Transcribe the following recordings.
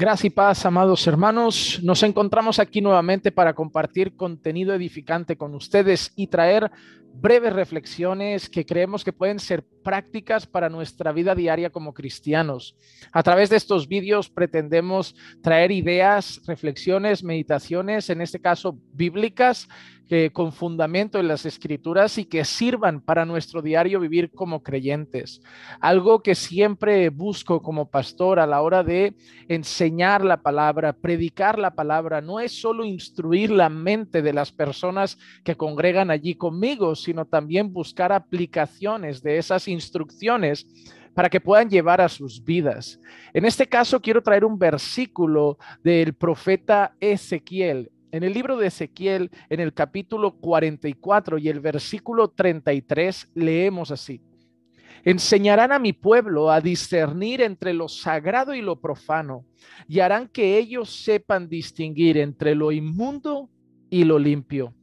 Gracias y paz, amados hermanos. Nos encontramos aquí nuevamente para compartir contenido edificante con ustedes y traer breves reflexiones que creemos que pueden ser prácticas para nuestra vida diaria como cristianos. A través de estos vídeos pretendemos traer ideas, reflexiones, meditaciones, en este caso bíblicas, que con fundamento en las escrituras y que sirvan para nuestro diario vivir como creyentes. Algo que siempre busco como pastor a la hora de enseñar la palabra, predicar la palabra, no es solo instruir la mente de las personas que congregan allí conmigo, sino también buscar aplicaciones de esas instrucciones para que puedan llevar a sus vidas. En este caso quiero traer un versículo del profeta Ezequiel en el libro de Ezequiel, en el capítulo 44 y el versículo 33, leemos así. Enseñarán a mi pueblo a discernir entre lo sagrado y lo profano, y harán que ellos sepan distinguir entre lo inmundo y lo limpio.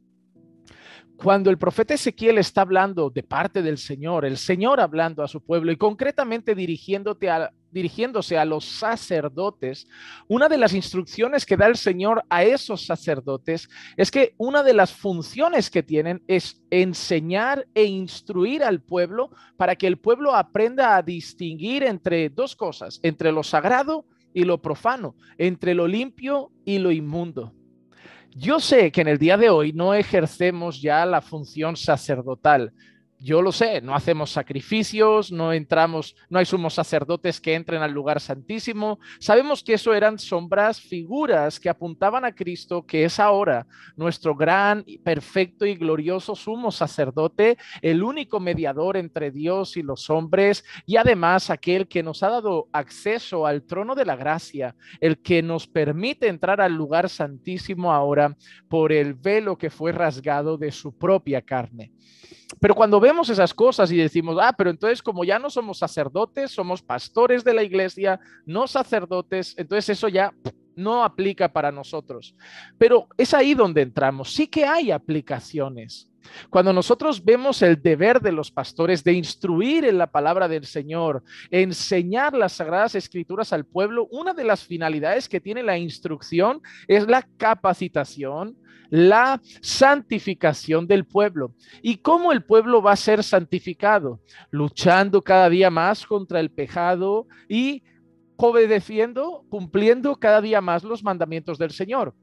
Cuando el profeta Ezequiel está hablando de parte del Señor, el Señor hablando a su pueblo y concretamente dirigiéndote a, dirigiéndose a los sacerdotes, una de las instrucciones que da el Señor a esos sacerdotes es que una de las funciones que tienen es enseñar e instruir al pueblo para que el pueblo aprenda a distinguir entre dos cosas, entre lo sagrado y lo profano, entre lo limpio y lo inmundo. Yo sé que en el día de hoy no ejercemos ya la función sacerdotal, yo lo sé, no hacemos sacrificios, no entramos, no hay sumos sacerdotes que entren al lugar santísimo. Sabemos que eso eran sombras, figuras que apuntaban a Cristo, que es ahora nuestro gran, perfecto y glorioso sumo sacerdote, el único mediador entre Dios y los hombres, y además aquel que nos ha dado acceso al trono de la gracia, el que nos permite entrar al lugar santísimo ahora por el velo que fue rasgado de su propia carne. Pero cuando vemos esas cosas y decimos, ah, pero entonces como ya no somos sacerdotes, somos pastores de la iglesia, no sacerdotes, entonces eso ya no aplica para nosotros. Pero es ahí donde entramos. Sí que hay aplicaciones. Cuando nosotros vemos el deber de los pastores de instruir en la palabra del Señor, enseñar las sagradas escrituras al pueblo, una de las finalidades que tiene la instrucción es la capacitación, la santificación del pueblo. ¿Y cómo el pueblo va a ser santificado? Luchando cada día más contra el pecado y obedeciendo, cumpliendo cada día más los mandamientos del Señor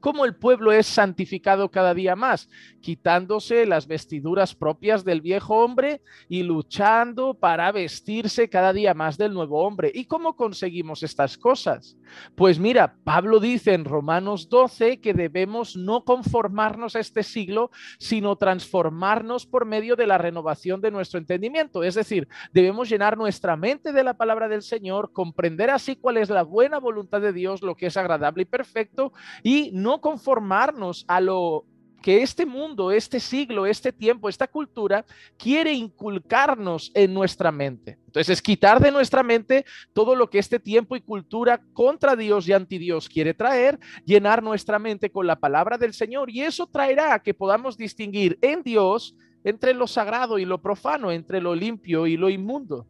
cómo el pueblo es santificado cada día más, quitándose las vestiduras propias del viejo hombre y luchando para vestirse cada día más del nuevo hombre. ¿Y cómo conseguimos estas cosas? Pues mira, Pablo dice en Romanos 12 que debemos no conformarnos a este siglo, sino transformarnos por medio de la renovación de nuestro entendimiento. Es decir, debemos llenar nuestra mente de la palabra del Señor, comprender así cuál es la buena voluntad de Dios, lo que es agradable y perfecto, y no conformarnos a lo que este mundo, este siglo, este tiempo, esta cultura quiere inculcarnos en nuestra mente. Entonces, quitar de nuestra mente todo lo que este tiempo y cultura contra Dios y anti quiere traer, llenar nuestra mente con la palabra del Señor y eso traerá que podamos distinguir en Dios entre lo sagrado y lo profano, entre lo limpio y lo inmundo.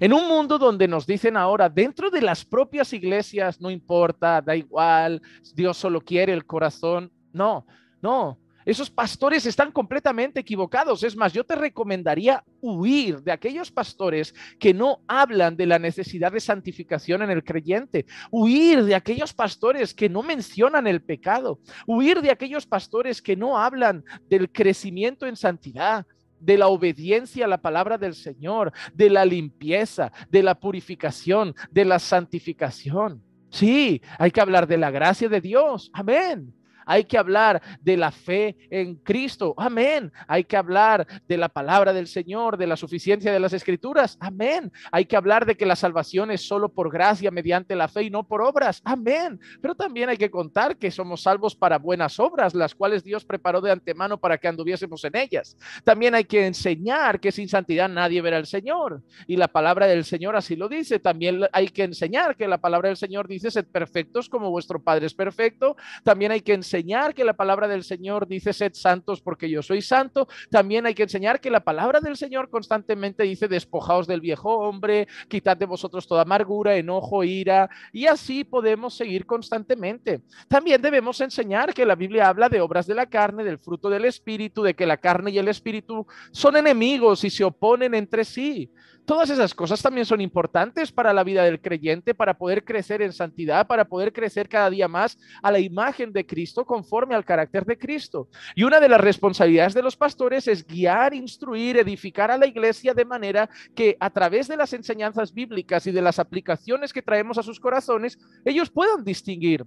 En un mundo donde nos dicen ahora, dentro de las propias iglesias, no importa, da igual, Dios solo quiere el corazón. No, no, esos pastores están completamente equivocados. Es más, yo te recomendaría huir de aquellos pastores que no hablan de la necesidad de santificación en el creyente, huir de aquellos pastores que no mencionan el pecado, huir de aquellos pastores que no hablan del crecimiento en santidad, de la obediencia a la palabra del Señor, de la limpieza, de la purificación, de la santificación. Sí, hay que hablar de la gracia de Dios. Amén. Hay que hablar de la fe en Cristo. Amén. Hay que hablar de la palabra del Señor, de la suficiencia de las escrituras. Amén. Hay que hablar de que la salvación es solo por gracia mediante la fe y no por obras. Amén. Pero también hay que contar que somos salvos para buenas obras, las cuales Dios preparó de antemano para que anduviésemos en ellas. También hay que enseñar que sin santidad nadie verá al Señor. Y la palabra del Señor así lo dice. También hay que enseñar que la palabra del Señor dice, sed perfectos como vuestro Padre es perfecto. También hay que enseñar enseñar que la palabra del Señor dice sed santos porque yo soy santo, también hay que enseñar que la palabra del Señor constantemente dice despojaos del viejo hombre, quitad de vosotros toda amargura, enojo, ira, y así podemos seguir constantemente. También debemos enseñar que la Biblia habla de obras de la carne, del fruto del Espíritu, de que la carne y el Espíritu son enemigos y se oponen entre sí. Todas esas cosas también son importantes para la vida del creyente, para poder crecer en santidad, para poder crecer cada día más a la imagen de Cristo conforme al carácter de Cristo. Y una de las responsabilidades de los pastores es guiar, instruir, edificar a la iglesia de manera que a través de las enseñanzas bíblicas y de las aplicaciones que traemos a sus corazones, ellos puedan distinguir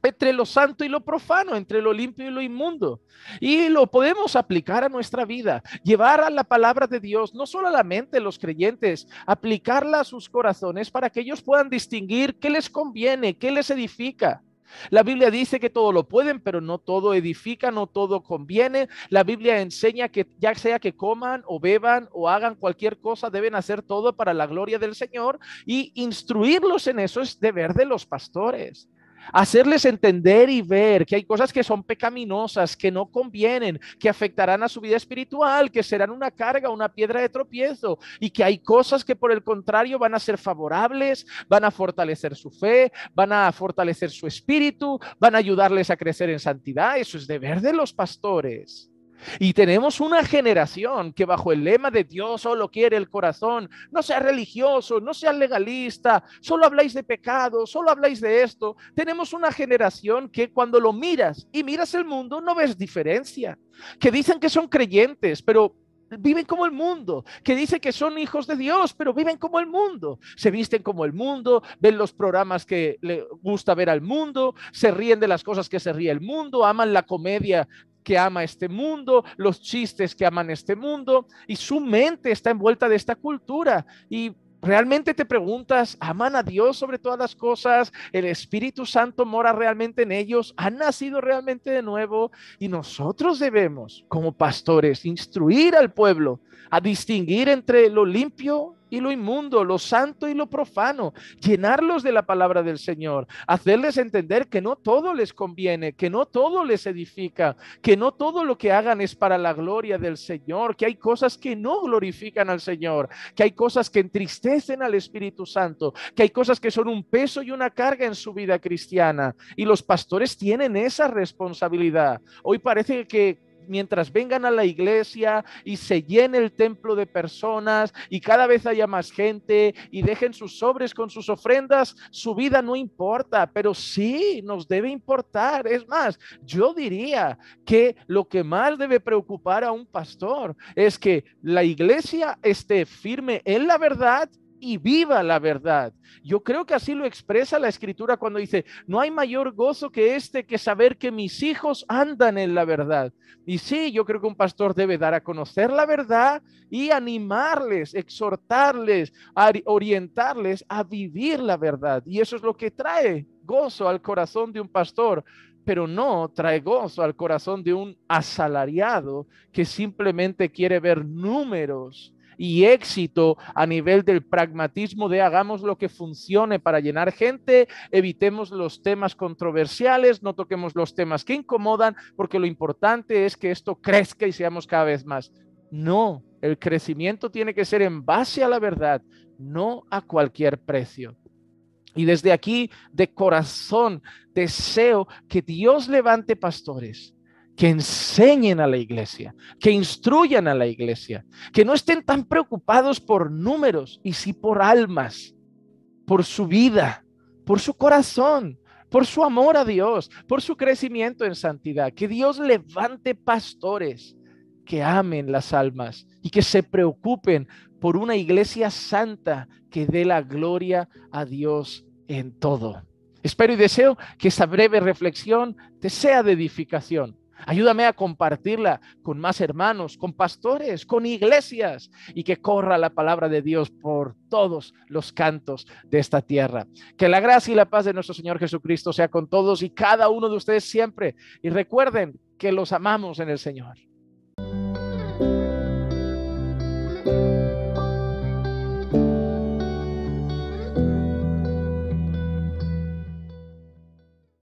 entre lo santo y lo profano, entre lo limpio y lo inmundo. Y lo podemos aplicar a nuestra vida, llevar a la palabra de Dios, no solo a la mente de los creyentes, aplicarla a sus corazones para que ellos puedan distinguir qué les conviene, qué les edifica. La Biblia dice que todo lo pueden, pero no todo edifica, no todo conviene. La Biblia enseña que ya sea que coman o beban o hagan cualquier cosa, deben hacer todo para la gloria del Señor y instruirlos en eso es deber de los pastores hacerles entender y ver que hay cosas que son pecaminosas, que no convienen, que afectarán a su vida espiritual, que serán una carga, una piedra de tropiezo, y que hay cosas que por el contrario van a ser favorables, van a fortalecer su fe, van a fortalecer su espíritu, van a ayudarles a crecer en santidad. Eso es deber de los pastores. Y tenemos una generación que bajo el lema de Dios solo quiere el corazón, no sea religioso, no sea legalista, solo habláis de pecado, solo habláis de esto. Tenemos una generación que cuando lo miras y miras el mundo no ves diferencia, que dicen que son creyentes, pero viven como el mundo, que dice que son hijos de Dios, pero viven como el mundo, se visten como el mundo, ven los programas que le gusta ver al mundo, se ríen de las cosas que se ríe el mundo, aman la comedia que ama este mundo, los chistes que aman este mundo, y su mente está envuelta de esta cultura. Y realmente te preguntas, ¿aman a Dios sobre todas las cosas? ¿El Espíritu Santo mora realmente en ellos? ¿Han nacido realmente de nuevo? Y nosotros debemos, como pastores, instruir al pueblo a distinguir entre lo limpio y lo inmundo, lo santo y lo profano, llenarlos de la palabra del Señor, hacerles entender que no todo les conviene, que no todo les edifica, que no todo lo que hagan es para la gloria del Señor, que hay cosas que no glorifican al Señor, que hay cosas que entristecen al Espíritu Santo, que hay cosas que son un peso y una carga en su vida cristiana. Y los pastores tienen esa responsabilidad. Hoy parece que mientras vengan a la iglesia y se llene el templo de personas y cada vez haya más gente y dejen sus sobres con sus ofrendas, su vida no importa, pero sí nos debe importar. Es más, yo diría que lo que más debe preocupar a un pastor es que la iglesia esté firme en la verdad y viva la verdad. Yo creo que así lo expresa la escritura cuando dice, no hay mayor gozo que este que saber que mis hijos andan en la verdad. Y sí, yo creo que un pastor debe dar a conocer la verdad y animarles, exhortarles, orientarles a vivir la verdad. Y eso es lo que trae gozo al corazón de un pastor pero no trae gozo al corazón de un asalariado que simplemente quiere ver números y éxito a nivel del pragmatismo de hagamos lo que funcione para llenar gente, evitemos los temas controversiales, no toquemos los temas que incomodan, porque lo importante es que esto crezca y seamos cada vez más. No, el crecimiento tiene que ser en base a la verdad, no a cualquier precio. Y desde aquí, de corazón, deseo que Dios levante pastores que enseñen a la iglesia, que instruyan a la iglesia, que no estén tan preocupados por números y sí por almas, por su vida, por su corazón, por su amor a Dios, por su crecimiento en santidad. Que Dios levante pastores que amen las almas y que se preocupen por una iglesia santa que dé la gloria a Dios en todo. Espero y deseo que esta breve reflexión te sea de edificación Ayúdame a compartirla con más hermanos, con pastores, con iglesias y que corra la palabra de Dios por todos los cantos de esta tierra. Que la gracia y la paz de nuestro Señor Jesucristo sea con todos y cada uno de ustedes siempre. Y recuerden que los amamos en el Señor.